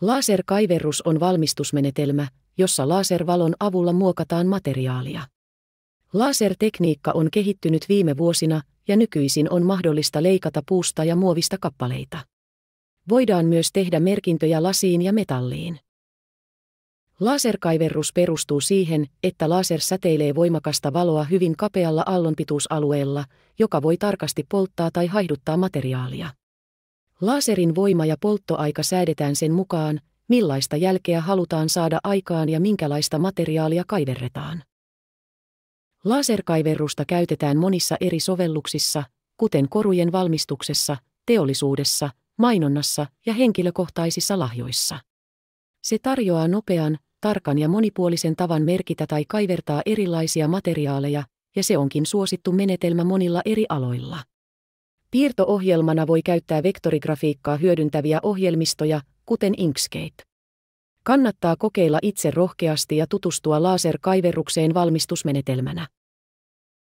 Laserkaiverrus on valmistusmenetelmä, jossa laservalon avulla muokataan materiaalia. Lasertekniikka on kehittynyt viime vuosina ja nykyisin on mahdollista leikata puusta ja muovista kappaleita. Voidaan myös tehdä merkintöjä lasiin ja metalliin. Laserkaiverrus perustuu siihen, että laser säteilee voimakasta valoa hyvin kapealla allonpituusalueella, joka voi tarkasti polttaa tai haihduttaa materiaalia. Laserin voima ja polttoaika säädetään sen mukaan, millaista jälkeä halutaan saada aikaan ja minkälaista materiaalia kaiverretaan. Laserkaiverrusta käytetään monissa eri sovelluksissa, kuten korujen valmistuksessa, teollisuudessa, mainonnassa ja henkilökohtaisissa lahjoissa. Se tarjoaa nopean, tarkan ja monipuolisen tavan merkitä tai kaivertaa erilaisia materiaaleja, ja se onkin suosittu menetelmä monilla eri aloilla. Piirto-ohjelmana voi käyttää vektorigrafiikkaa hyödyntäviä ohjelmistoja, kuten Inkscape. Kannattaa kokeilla itse rohkeasti ja tutustua laserkaiverrukseen valmistusmenetelmänä.